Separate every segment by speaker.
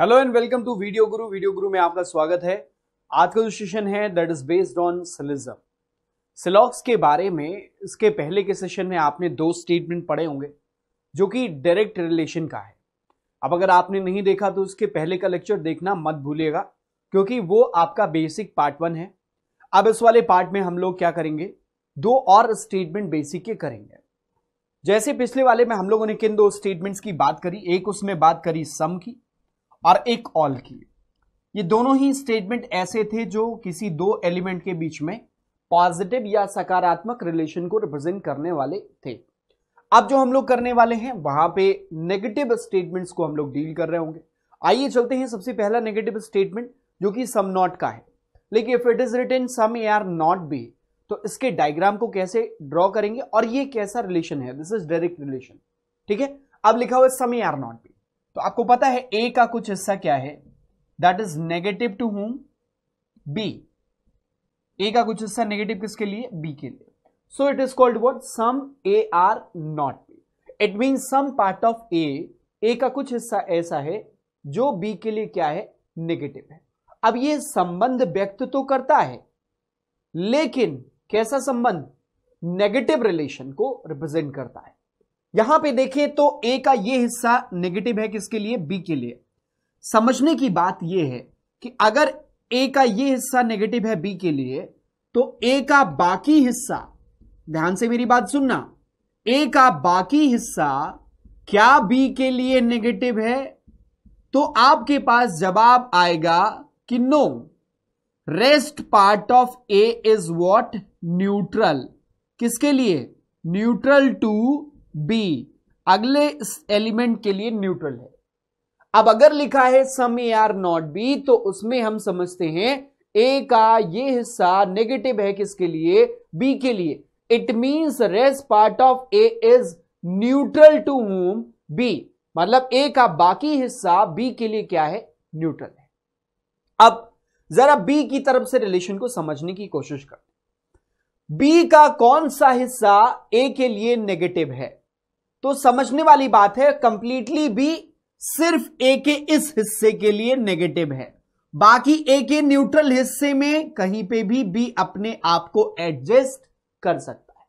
Speaker 1: hello and welcome to video guru video guru में आपका स्वागत है आज का जो सेशन है that is based on syllogism सिलॉक्स के बारे में इसके पहले के सेशन में आपने दो स्टेटमेंट पढ़े होंगे जो कि डायरेक्ट रिलेशन का है अब अगर आपने नहीं देखा तो उसके पहले का लेक्चर देखना मत भूलिएगा क्योंकि वो आपका बेसिक पार्ट वन है अब इस वाले पार्ट में हम लोग क्या करेंगे दो और स्टेटमेंट बेसिक के करेंगे जैसे पिछले वाले में हम लोगों ने किन दो स्टेटमेंट्स की बात करी एक उसमें बात करी सम की और एक ऑल की ये दोनों ही स्टेटमेंट ऐसे थे जो किसी दो एलिमेंट के बीच में पॉजिटिव या सकारात्मक रिलेशन को रिप्रेजेंट करने वाले थे अब जो हम लोग करने वाले हैं वहां पे नेगेटिव स्टेटमेंट्स को हम लोग डील कर रहे होंगे आइए चलते हैं सबसे पहला नेगेटिव स्टेटमेंट जो कि सम नॉट का है लेकिन if it is written some A are not B तो इसके डायग्राम को कैसे ड्रॉ करेंगे और ये कैसा रिलेशन है दिस इज डायरेक्ट रिलेशन ठीक है अब लिखा हुआ some A are not B तो आपको पता है ए का कुछ हिस्सा क्या है that is negative to whom B A का कुछ हिस्सा नेगेटिव किसके लिए बी के लिए so it is called what some A are not B it mean some part of A A का कुछ हिस्सा ऐसा है जो बी के लिए क्या है नेगेटिव है अब ये संबंध व्यक्त तो करता है लेकिन कैसा संबंध नेगेटिव रिलेशन को रिप्रेजेंट करता है यहां पे देखें तो ए का ये हिस्सा नेगेटिव है किसके लिए बी के लिए समझने की बात यह है कि अगर ए का ये हिस्सा नेगेटिव है बी के लिए तो ए का बाकी हिस्सा ध्यान से मेरी बात सुनना ए का बाकी हिस्सा क्या बी के लिए नेगेटिव है तो आपके पास जवाब आएगा कि no rest part of A is what neutral किसके लिए न्यूट्रल टू बी अगले एलिमेंट के लिए न्यूट्रल है अब अगर लिखा है some A are not B तो उसमें हम समझते हैं ए का ये हिस्सा नेगेटिव है किसके लिए बी के लिए it means rest part of A is neutral to whom B मतलब ए का बाकी हिस्सा बी के लिए क्या है न्यूट्रल है अब जरा बी की तरफ से रिलेशन को समझने की कोशिश करते बी का कौन सा हिस्सा ए के लिए नेगेटिव है तो समझने वाली बात है कंप्लीटली भी सिर्फ ए के इस हिस्से के लिए नेगेटिव है बाकी ए के न्यूट्रल हिस्से में कहीं पे भी बी अपने आप को एडजस्ट कर सकता है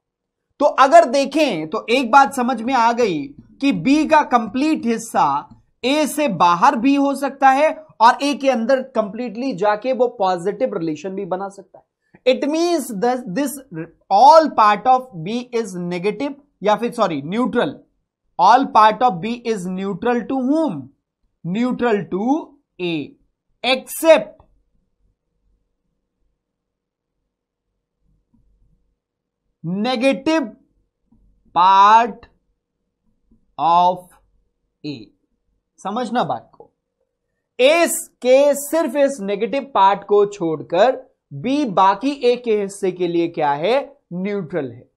Speaker 1: तो अगर देखें तो एक बात समझ में आ गई कि बी का कंप्लीट हिस्सा ए से बाहर भी हो सकता है और ए के अंदर कंप्लीटली जाके वो पॉजिटिव रिलेशन भी बना सकता है it means this all part of B is negative या फिर sorry neutral all part of B is neutral to whom neutral to A except negative part of A समझना बात को एस के सिर्फ इस नेगेटिव पार्ट को छोड़कर बी बाकी ए के हिस्से के लिए क्या है न्यूट्रल है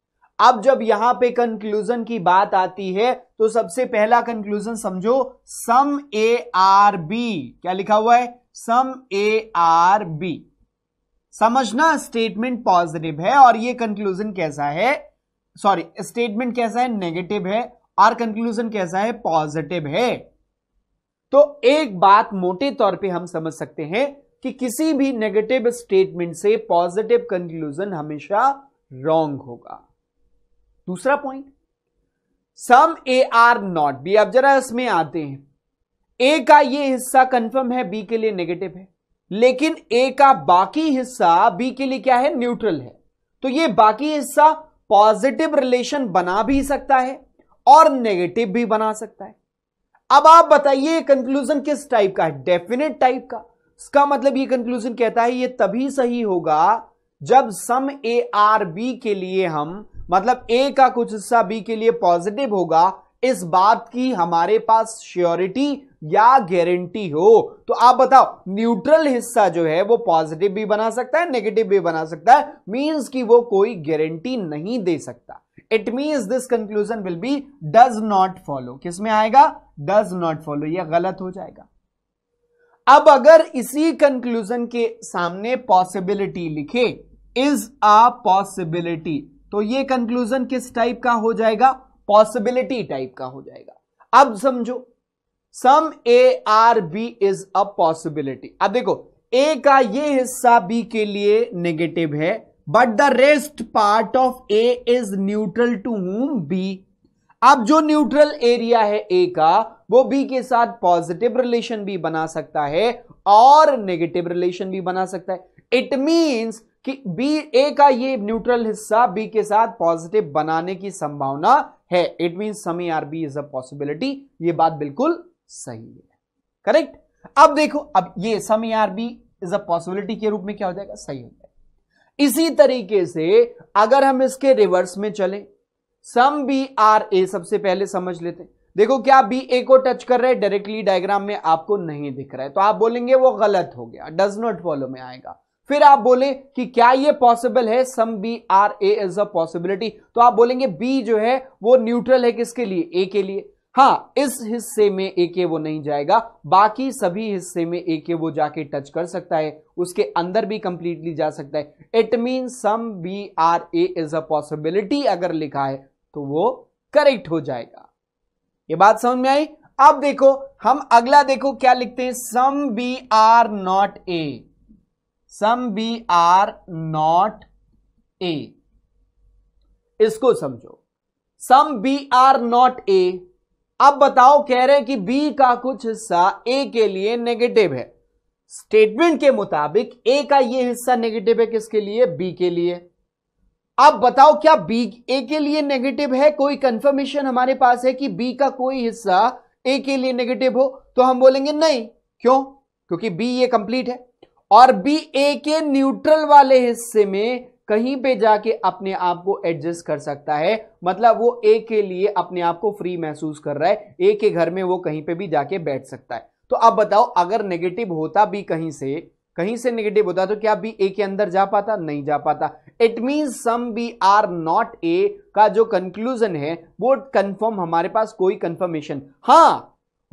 Speaker 1: अब जब यहां पे कंक्लूजन की बात आती है तो सबसे पहला कंक्लूजन समझो सम ए आर बी क्या लिखा हुआ है सम ए आर बी समझना स्टेटमेंट पॉजिटिव है और ये कंक्लूजन कैसा है सॉरी स्टेटमेंट कैसा है नेगेटिव है और कंक्लूजन कैसा है पॉजिटिव है तो एक बात मोटे तौर पे हम समझ सकते हैं कि किसी भी नेगेटिव स्टेटमेंट से पॉजिटिव कंक्लूजन हमेशा रॉन्ग होगा दूसरा point some A are not B अब जरा इसमें आते हैं ए का ये हिस्सा कंफर्म है बी के लिए नेगेटिव है लेकिन ए का बाकी हिस्सा बी के लिए क्या है न्यूट्रल है तो ये बाकी हिस्सा पॉजिटिव रिलेशन बना भी सकता है और नेगेटिव भी बना सकता है अब आप बताइए कंक्लूजन किस टाइप का है डेफिनेट टाइप का इसका मतलब ये कंक्लूजन कहता है ये तभी सही होगा जब सम ए आर बी के लिए हम मतलब ए का कुछ हिस्सा बी के लिए पॉजिटिव होगा इस बात की हमारे पास श्योरिटी या गारंटी हो तो आप बताओ न्यूट्रल हिस्सा जो है वो पॉजिटिव भी बना सकता है नेगेटिव भी बना सकता है मींस कि वो कोई गारंटी नहीं दे सकता it means this conclusion will be does not follow किस में आएगा डज नॉट फॉलो यह गलत हो जाएगा अब अगर इसी कंक्लूजन के सामने पॉसिबिलिटी लिखे इज अ पॉसिबिलिटी तो ये कंक्लूजन किस टाइप का हो जाएगा पॉसिबिलिटी टाइप का हो जाएगा अब समझो some A are B is a possibility अब देखो ए का ये हिस्सा बी के लिए नेगेटिव है but the rest part of A is neutral to whom B अब जो न्यूट्रल एरिया है ए का वो बी के साथ पॉजिटिव रिलेशन भी बना सकता है और नेगेटिव रिलेशन भी बना सकता है इट मींस कि बी ए का ये न्यूट्रल हिस्सा बी के साथ पॉजिटिव बनाने की संभावना है it mean some A are B is a possibility ये बात बिल्कुल सही है करेक्ट अब देखो अब ये some A are B is a possibility के रूप में क्या हो जाएगा सही हो जाएगा इसी तरीके से अगर हम इसके रिवर्स में चले सम बी आर ए सबसे पहले समझ लेते हैं देखो क्या बी ए को टच कर रहा है डायरेक्टली डायग्राम में आपको नहीं दिख रहा है तो आप बोलेंगे वो गलत हो गया डज नॉट फॉलो में आएगा फिर आप बोले कि क्या ये पॉसिबल है some B are A is a possibility तो आप बोलेंगे बी जो है वो न्यूट्रल है किसके लिए ए के लिए हाँ इस हिस्से में ए के वो नहीं जाएगा बाकी सभी हिस्से में ए के वो जाके टच कर सकता है उसके अंदर भी कंप्लीटली जा सकता है it mean some B are A is a possibility अगर लिखा है तो वो करेक्ट हो जाएगा ये बात समझ में आई अब देखो हम अगला देखो क्या लिखते हैं some B are not A some B are not A इसको समझो some B are not A अब बताओ कह रहे हैं कि बी का कुछ हिस्सा ए के लिए नेगेटिव है स्टेटमेंट के मुताबिक ए का ये हिस्सा नेगेटिव है किसके लिए बी के लिए अब बताओ क्या बी ए के लिए नेगेटिव है कोई कंफर्मेशन हमारे पास है कि बी का कोई हिस्सा ए के लिए नेगेटिव हो तो हम बोलेंगे नहीं क्यों क्योंकि बी ये कंप्लीट है और बी ए के न्यूट्रल वाले हिस्से में कहीं पे जाके अपने आप को एडजस्ट कर सकता है मतलब वो ए के लिए अपने आप को फ्री महसूस कर रहा है ए के घर में वो कहीं पे भी जाके बैठ सकता है तो अब बताओ अगर नेगेटिव होता भी कहीं से कहीं से नेगेटिव होता तो क्या बी ए के अंदर जा पाता नहीं जा पाता it mean some B are not A का जो कंक्लूजन है वो कंफर्म हमारे पास कोई कंफर्मेशन हाँ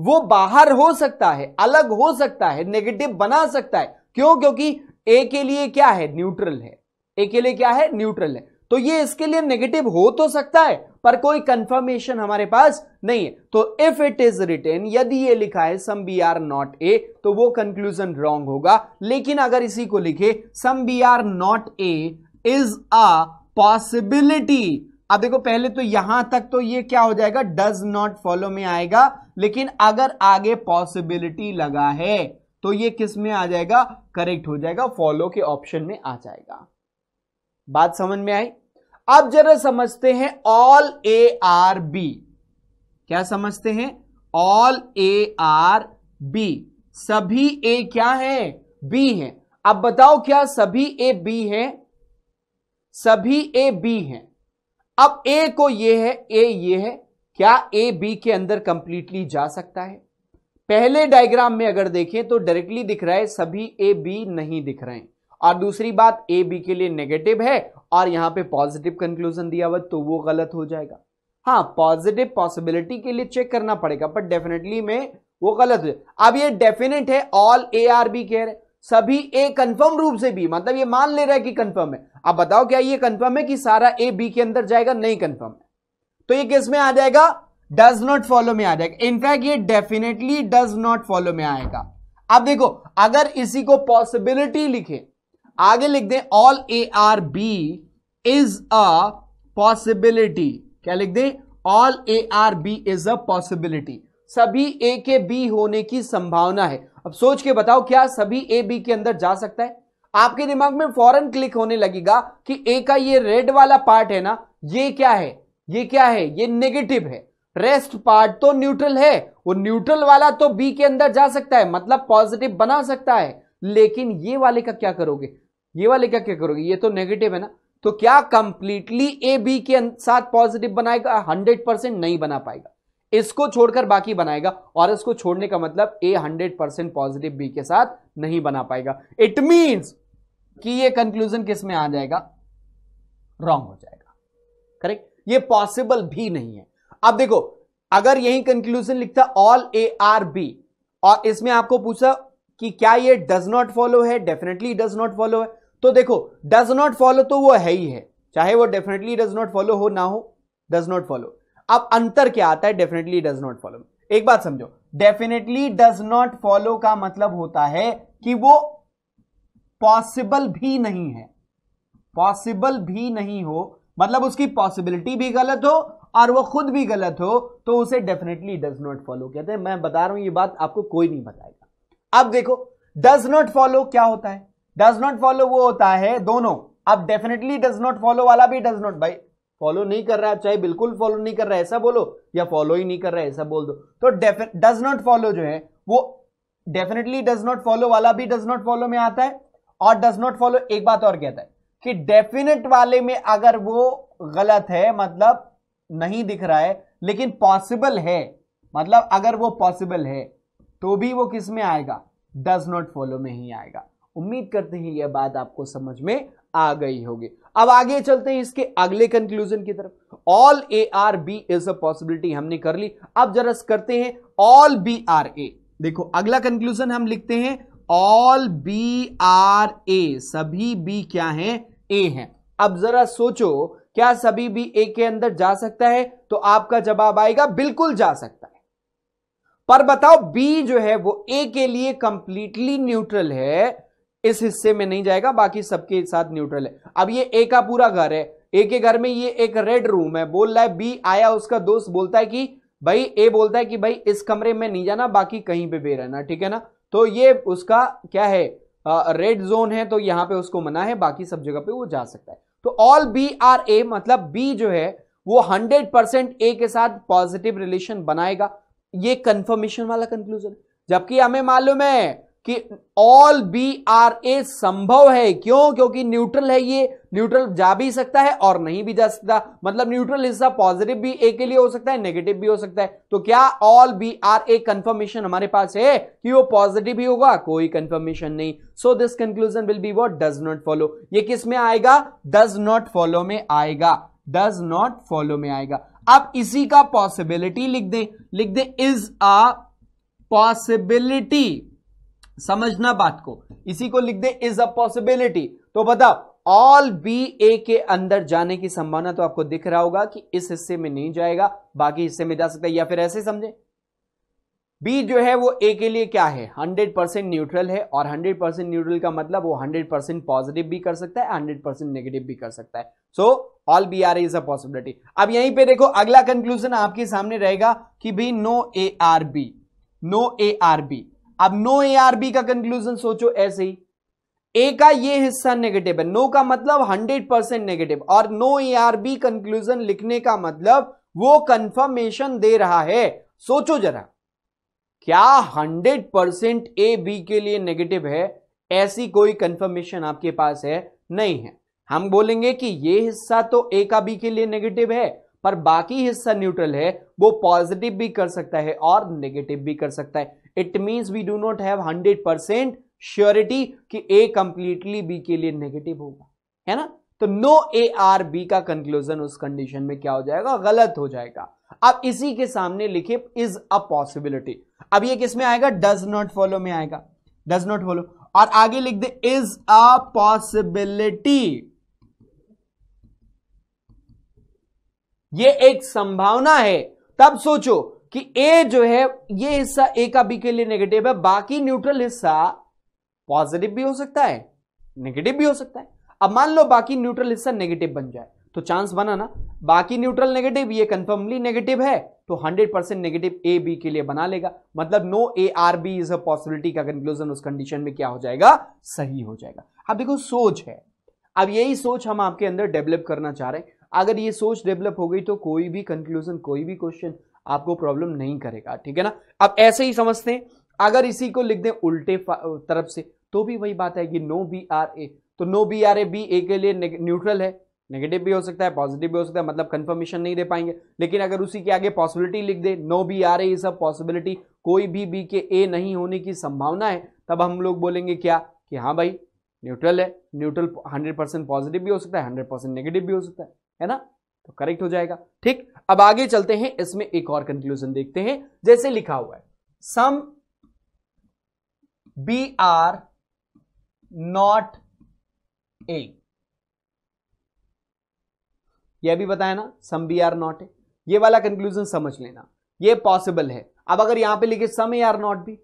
Speaker 1: वो बाहर हो सकता है अलग हो सकता है नेगेटिव बना सकता है क्यों क्योंकि ए के लिए क्या है न्यूट्रल है ए के लिए क्या है न्यूट्रल है तो ये इसके लिए नेगेटिव हो तो सकता है पर कोई कंफर्मेशन हमारे पास नहीं है तो इफ इट इज रिटेन यदि ये लिखा है some B are not A तो वो कंक्लूजन रॉन्ग होगा लेकिन अगर इसी को लिखे some B are not A is a possibility अब देखो पहले तो यहां तक तो ये क्या हो जाएगा डज नॉट फॉलो में आएगा लेकिन अगर आगे पॉसिबिलिटी लगा है तो ये किस में आ जाएगा करेक्ट हो जाएगा फॉलो के ऑप्शन में आ जाएगा बात समझ में आई अब जरा समझते हैं ऑल ए आर बी क्या समझते हैं ऑल ए आर बी सभी ए क्या है बी है अब बताओ क्या सभी ए बी है सभी ए बी है अब ए को ये है ए ये है क्या ए बी के अंदर कंप्लीटली जा सकता है पहले डायग्राम में अगर देखें तो डायरेक्टली दिख रहा है सभी ए बी नहीं दिख रहे हैं और दूसरी बात ए बी के लिए नेगेटिव है और यहां पे पॉजिटिव कंक्लूजन दिया हुआ तो वो गलत हो जाएगा हाँ पॉजिटिव पॉसिबिलिटी के लिए चेक करना पड़ेगा पर डेफिनेटली में वो गलत हो अब ये डेफिनेट है ऑल ए आर बी रहे सभी ए कंफर्म रूप से बी मतलब ये मान ले रहा है कि कंफर्म है अब बताओ क्या ये कंफर्म है कि सारा ए बी के अंदर जाएगा नहीं कंफर्म है तो ये किस में आ जाएगा डज नॉट फॉलो में आ जाएगा इनफैक्ट ये डेफिनेटली डज नॉट फॉलो में आएगा अब देखो अगर इसी को पॉसिबिलिटी लिखे आगे लिख दें all A are B is a possibility क्या लिख दें all A are B is a possibility सभी ए के बी होने की संभावना है अब सोच के बताओ क्या सभी ए बी के अंदर जा सकता है आपके दिमाग में फॉरन क्लिक होने लगेगा कि ए का ये रेड वाला पार्ट है ना ये क्या है ये क्या है ये नेगेटिव है रेस्ट पार्ट तो न्यूट्रल है वो न्यूट्रल वाला तो बी के अंदर जा सकता है मतलब पॉजिटिव बना सकता है लेकिन ये वाले का क्या करोगे ये वाले का क्या करोगे ये तो नेगेटिव है ना तो क्या कंप्लीटली ए बी के अं-, साथ पॉजिटिव बनाएगा हंड्रेड परसेंट नहीं बना पाएगा इसको छोड़कर बाकी बनाएगा और इसको छोड़ने का मतलब A hundred percent positive B के साथ नहीं बना पाएगा इट मींस कि ये कंक्लूजन किस में आ जाएगा रॉन्ग हो जाएगा करेक्ट ये पॉसिबल भी नहीं है अब देखो अगर यही कंक्लूजन लिखता ऑल ए आर बी और इसमें आपको पूछा कि क्या ये डज नॉट फॉलो है डेफिनेटली डज नॉट फॉलो है तो देखो डज नॉट फॉलो तो वो है ही है चाहे वो डेफिनेटली डज नॉट फॉलो हो ना हो डज नॉट फॉलो अब अंतर क्या आता है डेफिनेटली डज नॉट फॉलो एक बात समझो डेफिनेटली डज नॉट फॉलो का मतलब होता है कि वो पॉसिबल भी नहीं है पॉसिबल भी नहीं हो मतलब उसकी पॉसिबिलिटी भी गलत हो और वो खुद भी गलत हो तो उसे डेफिनेटली डज नॉट फॉलो कहते हैं मैं बता रहा हूं ये बात आपको कोई नहीं बताएगा अब देखो डज नॉट फॉलो क्या होता है डज नॉट फॉलो वो होता है दोनों अब डेफिनेटली डज नॉट फॉलो वाला भी डज नॉट भाई फॉलो नहीं कर रहा है चाहे बिल्कुल फॉलो नहीं कर रहा है ऐसा बोलो या फॉलो ही नहीं कर रहा है ऐसा बोल दो तो डज नॉट फॉलो जो है वो डेफिनेटली डज नॉट फॉलो वाला भी डज नॉट फॉलो में आता है और डज नॉट फॉलो एक बात और कहता है कि डेफिनेट वाले में अगर वो गलत है मतलब नहीं दिख रहा है लेकिन पॉसिबल है मतलब अगर वो पॉसिबल है तो भी वो किस में आएगा डज नॉट फॉलो में ही आएगा उम्मीद करते हैं यह बात आपको समझ में आ गई होगी अब आगे चलते हैं इसके अगले कंक्लूजन की तरफ all A are B is a possibility हमने कर ली अब जरा करते हैं ऑल बी आर ए देखो अगला कंक्लूजन हम लिखते हैं ऑल बी आर ए सभी बी क्या हैं ए हैं अब जरा सोचो क्या सभी बी ए के अंदर जा सकता है तो आपका जवाब आएगा बिल्कुल जा सकता है पर बताओ बी जो है वो ए के लिए कंप्लीटली न्यूट्रल है इस हिस्से में नहीं जाएगा बाकी सबके साथ न्यूट्रल है अब ये ए का पूरा घर है ए के घर में ये एक रेड रूम है बोल रहा है बी आया उसका दोस्त बोलता है कि भाई ए बोलता है कि भाई इस कमरे में नहीं जाना बाकी कहीं पे भी रहना ठीक है ना तो ये उसका क्या है रेड जोन है तो यहां पे उसको मना है बाकी सब जगह पे वो जा सकता है तो ऑल बी आर ए मतलब बी जो है वो हंड्रेड परसेंट ए के साथ पॉजिटिव रिलेशन बनाएगा ये कंफर्मेशन वाला कंक्लूजन जबकि हमें मालूम है कि ऑल बी आर ए संभव है क्यों क्योंकि न्यूट्रल है ये न्यूट्रल जा भी सकता है और नहीं भी जा सकता मतलब न्यूट्रल हिस्सा पॉजिटिव भी ए के लिए हो सकता है नेगेटिव भी हो सकता है तो क्या all B are A confirmation हमारे पास है कि वो पॉजिटिव ही होगा कोई कंफर्मेशन नहीं so this conclusion will be what does not follow ये किस में आएगा डज नॉट फॉलो में आएगा डज नॉट फॉलो में आएगा अब इसी का पॉसिबिलिटी लिख दें लिख दें इज अ पॉसिबिलिटी समझना बात को इसी को लिख दे इज अ पॉसिबिलिटी तो बताओ ऑल बी ए के अंदर जाने की संभावना तो आपको दिख रहा होगा कि इस हिस्से में नहीं जाएगा बाकी हिस्से में जा सकता है या फिर ऐसे समझे बी जो है वो ए के लिए क्या है 100 परसेंट न्यूट्रल है और 100 परसेंट न्यूट्रल का मतलब वो 100 परसेंट पॉजिटिव भी कर सकता है 100 परसेंट नेगेटिव भी कर सकता है so all B are is a possibility अब यहीं पे देखो अगला कंक्लूजन आपके सामने रहेगा कि भाई no A are B no A are B अब नो बी का कंक्लूजन सोचो ऐसे ही ए का ये हिस्सा नेगेटिव है नो का मतलब हंड्रेड परसेंट नेगेटिव और no A are B conclusion लिखने का मतलब वो कंफर्मेशन दे रहा है सोचो जरा क्या हंड्रेड परसेंट ए बी के लिए नेगेटिव है ऐसी कोई कंफर्मेशन आपके पास है नहीं है हम बोलेंगे कि ये हिस्सा तो ए का बी के लिए नेगेटिव है पर बाकी हिस्सा न्यूट्रल है वो पॉजिटिव भी कर सकता है और नेगेटिव भी कर सकता है it means we do not have hundred percent surety कि ए कंप्लीटली बी के लिए नेगेटिव होगा है ना तो नो ए आर बी का कंक्लूजन उस कंडीशन में क्या हो जाएगा गलत हो जाएगा अब इसी के सामने लिखे इज अ पॉसिबिलिटी अब ये किस में आएगा डज नॉट फॉलो में आएगा डज नॉट फॉलो और आगे लिख दे इज अ पॉसिबिलिटी ये एक संभावना है तब सोचो कि ए जो है ये हिस्सा ए का बी के लिए नेगेटिव है बाकी न्यूट्रल हिस्सा पॉजिटिव भी हो सकता है नेगेटिव भी हो सकता है अब मान लो बाकी न्यूट्रल हिस्सा नेगेटिव बन जाए तो चांस बना ना बाकी न्यूट्रल नेगेटिव ये कंफर्मली नेगेटिव है तो 100 परसेंट नेगेटिव ए बी के लिए बना लेगा मतलब no A are B is a possibility का कंक्लूजन उस कंडीशन में क्या हो जाएगा सही हो जाएगा अब देखो सोच है अब यही सोच हम आपके अंदर डेवलप करना चाह रहे हैं अगर ये सोच डेवलप हो गई तो कोई भी कंक्लूजन कोई भी क्वेश्चन आपको प्रॉब्लम नहीं करेगा ठीक है ना अब ऐसे ही समझते हैं अगर इसी को लिख दें उल्टे तरफ से तो भी वही बात है कि नो बी आर ए तो no B are A B A के लिए न्यूट्रल है नेगेटिव भी हो सकता है पॉजिटिव भी हो सकता है मतलब कंफर्मेशन नहीं दे पाएंगे लेकिन अगर उसी के आगे पॉसिबिलिटी लिख दे नो बी आर ए सब पॉसिबिलिटी कोई भी बी के ए नहीं होने की संभावना है तब हम लोग बोलेंगे क्या कि हाँ भाई न्यूट्रल है न्यूट्रल हंड्रेड परसेंट पॉजिटिव भी हो सकता है हंड्रेड परसेंट नेगेटिव भी हो सकता है है ना तो करेक्ट हो जाएगा ठीक अब आगे चलते हैं इसमें एक और कंक्लूजन देखते हैं जैसे लिखा हुआ है some B are not A यह भी बताया ना some B are not A ये वाला कंक्लूजन समझ लेना ये पॉसिबल है अब अगर यहां पे लिखे some A are not B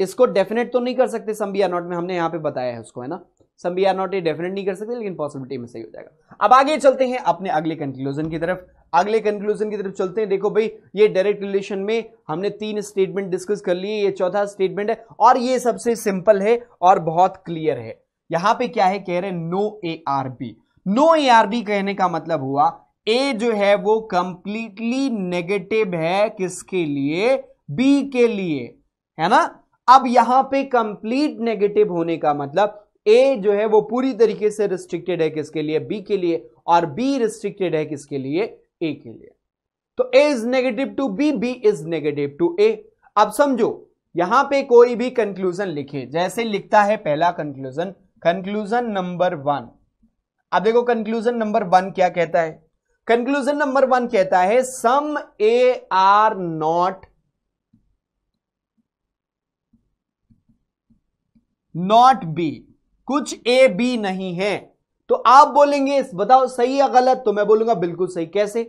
Speaker 1: इसको डेफिनेट तो नहीं कर सकते सम बी आर नॉट में हमने यहां पे बताया है उसको है ना some B are not A definite नहीं कर सकते लेकिन पॉसिबिलिटी में सही हो जाएगा अब आगे चलते हैं अपने अगले कंक्लूजन की तरफ अगले कंक्लूजन की तरफ चलते हैं देखो भाई ये डायरेक्ट रिलेशन में हमने तीन स्टेटमेंट डिस्कस कर लिए ये चौथा स्टेटमेंट है और ये सबसे सिंपल है और बहुत क्लियर है यहां पे क्या है कह रहे no A are B no A are B कहने का मतलब हुआ ए जो है वो कंप्लीटली नेगेटिव है किसके लिए बी के लिए है ना अब यहां पे कंप्लीट नेगेटिव होने का मतलब ए जो है वो पूरी तरीके से रिस्ट्रिक्टेड है किसके लिए बी के लिए और बी रिस्ट्रिक्टेड है किसके लिए ए के लिए तो A is negative to B B is negative to A अब समझो यहां पे कोई भी कंक्लूजन लिखे जैसे लिखता है पहला कंक्लूजन कंक्लूजन नंबर वन अब देखो कंक्लूजन नंबर वन क्या कहता है कंक्लूजन नंबर वन कहता है some A are not not B कुछ ए बी नहीं है तो आप बोलेंगे बताओ सही या गलत तो मैं बोलूंगा बिल्कुल सही कैसे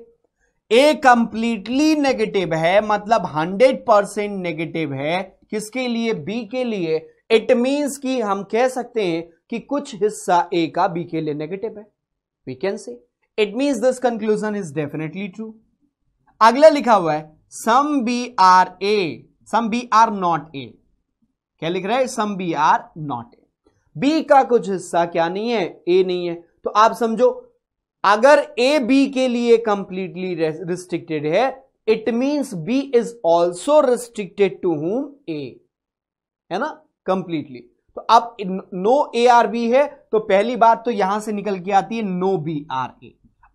Speaker 1: ए कंप्लीटली नेगेटिव है मतलब हंड्रेड परसेंट नेगेटिव है किसके लिए बी के लिए इट मीन्स कि हम कह सकते हैं कि कुछ हिस्सा ए का बी के लिए नेगेटिव है we can say it means this conclusion is definitely true अगला लिखा हुआ है some B are A some B are not A क्या लिख रहा है some B are not A B का कुछ हिस्सा क्या नहीं है ए नहीं है तो आप समझो अगर ए बी के लिए कंप्लीटली रिस्ट्रिक्टेड है it means B is also restricted to home A है ना कंप्लीटली तो अब नो ए आर बी है तो पहली बात तो यहां से निकल के आती है नो बी आर ए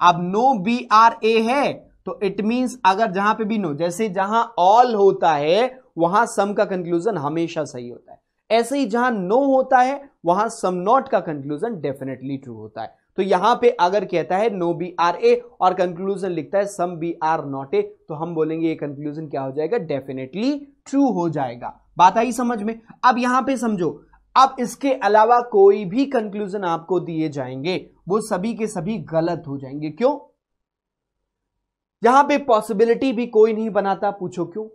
Speaker 1: अब नो बी आर ए है तो इट मींस अगर जहां पे भी नो जैसे जहां ऑल होता है वहां सम का कंक्लूजन हमेशा सही होता है ऐसे ही जहां नो होता है वहां सम नॉट का कंक्लूजन डेफिनेटली ट्रू होता है तो यहां पे अगर कहता है नो बी आर ए और कंक्लूजन लिखता है some B are not A तो हम बोलेंगे ये कंक्लूजन क्या हो जाएगा डेफिनेटली ट्रू हो जाएगा बात आई समझ में अब यहां पे समझो अब इसके अलावा कोई भी कंक्लूजन आपको दिए जाएंगे वो सभी के सभी गलत हो जाएंगे क्यों यहां पे पॉसिबिलिटी भी कोई नहीं बनाता पूछो क्यों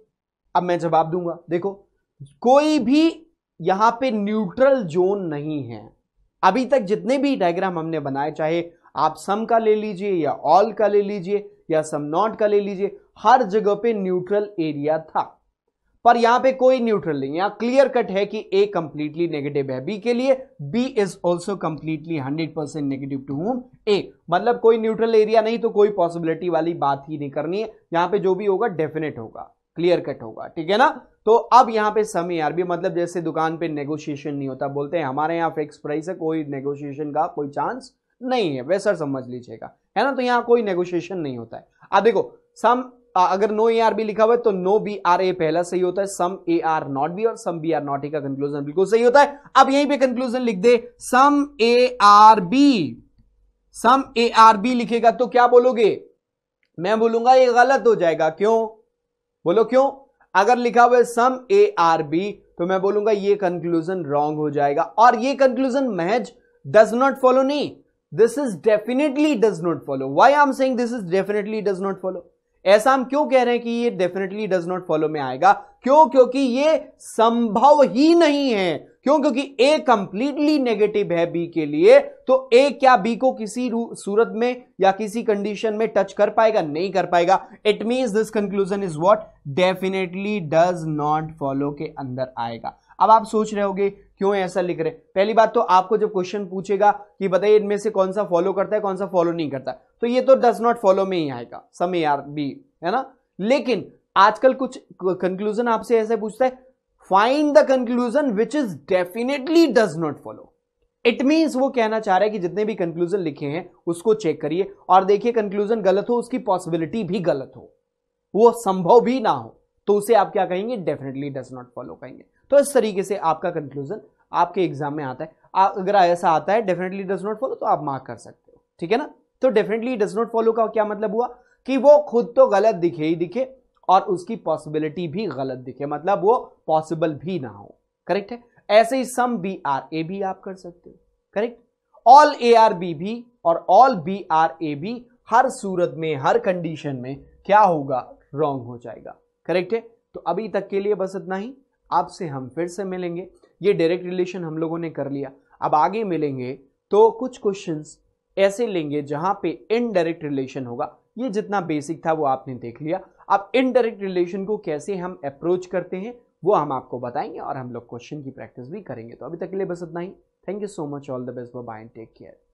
Speaker 1: अब मैं जवाब दूंगा देखो कोई भी यहां पे न्यूट्रल जोन नहीं है अभी तक जितने भी डायग्राम हमने बनाए चाहे आप सम का ले लीजिए या ऑल का ले लीजिए या सम नॉट का ले लीजिए हर जगह पे न्यूट्रल एरिया था पर यहां पे कोई न्यूट्रल नहीं यहां क्लियर कट है कि ए कंप्लीटली नेगेटिव है बी के लिए B is also completely hundred percent negative to home A मतलब कोई न्यूट्रल एरिया नहीं तो कोई पॉसिबिलिटी वाली बात ही नहीं करनी है यहां पे जो भी होगा डेफिनेट होगा क्लियर कट होगा ठीक है ना तो अब यहाँ पे समय आरबी मतलब जैसे दुकान पे नेगोशिएशन नहीं होता बोलते हैं हमारे यहाँ फिक्स प्राइस है कोई नेगोशिएशन का कोई चांस नहीं है वैसा समझ लीजिएगा है ना तो यहाँ कोई नेगोशिएशन नहीं होता है अब देखो सम अगर नो ए आर बी लिखा हुआ है तो नो बी आर ए पहला सही होता है some A are not B और some B are not A का कंक्लूजन बिल्कुल सही होता है अब यहीं पे कंक्लूजन लिख दे some A are B some A are B लिखेगा तो क्या बोलोगे मैं बोलूंगा ये गलत हो जाएगा क्यों बोलो क्यों अगर लिखा हुआ है सम ए आर बी तो मैं बोलूंगा ये कंक्लूजन रॉन्ग हो जाएगा और ये कंक्लूजन महज डज नॉट फॉलो नहीं this is definitely does not follow why I am saying this is definitely does not follow ऐसा हम क्यों कह रहे हैं कि ये डेफिनेटली डज नॉट फॉलो में आएगा क्यों क्योंकि ये संभव ही नहीं है क्यों क्योंकि ए कंप्लीटली नेगेटिव है बी के लिए तो ए क्या बी को किसी सूरत में या किसी कंडीशन में टच कर पाएगा नहीं कर पाएगा it mean this conclusion is what definitely does not follow के अंदर आएगा अब आप सोच रहे होगे क्यों ऐसा लिख रहे पहली बात तो आपको जब क्वेश्चन पूछेगा कि बताइए इनमें से कौन सा फॉलो करता है कौन सा फॉलो नहीं करता तो ये तो डज नॉट फॉलो में ही आएगा समय यार बी है ना लेकिन आजकल कुछ कंक्लूजन आपसे ऐसे पूछता है find the conclusion which is definitely does not follow it means वो कहना चाह रहा है कि जितने भी कंक्लूजन लिखे हैं उसको चेक करिए और देखिए कंक्लूजन गलत हो उसकी पॉसिबिलिटी भी गलत हो वो संभव भी ना हो तो उसे आप क्या कहेंगे डेफिनेटली डज नॉट फॉलो कहेंगे तो इस तरीके से आपका कंक्लूजन आपके एग्जाम में आता है आ, अगर ऐसा आता है डेफिनेटली डज नॉट फॉलो तो आप मार्क कर सकते हो ठीक है ना तो डेफिनेटली डज नॉट फॉलो का क्या मतलब हुआ कि वो खुद तो गलत दिखे ही दिखे और उसकी पॉसिबिलिटी भी गलत दिखे मतलब वो पॉसिबल भी ना हो करेक्ट है ऐसे ही सम बी आर ए भी आप कर सकते हो correct all A are B भी और ऑल बी आर ए भी हर सूरत में हर कंडीशन में क्या होगा रॉन्ग हो जाएगा करेक्ट है तो अभी तक के लिए बस इतना ही आपसे हम फिर से मिलेंगे ये डायरेक्ट रिलेशन हम लोगों ने कर लिया अब आगे मिलेंगे तो कुछ क्वेश्चंस ऐसे लेंगे जहां पे इनडायरेक्ट रिलेशन होगा ये जितना बेसिक था वो आपने देख लिया अब इनडायरेक्ट रिलेशन को कैसे हम अप्रोच करते हैं वो हम आपको बताएंगे और हम लोग क्वेश्चन की प्रैक्टिस भी करेंगे तो अभी तक के लिए बस इतना ही thank you so much all the best bye and take care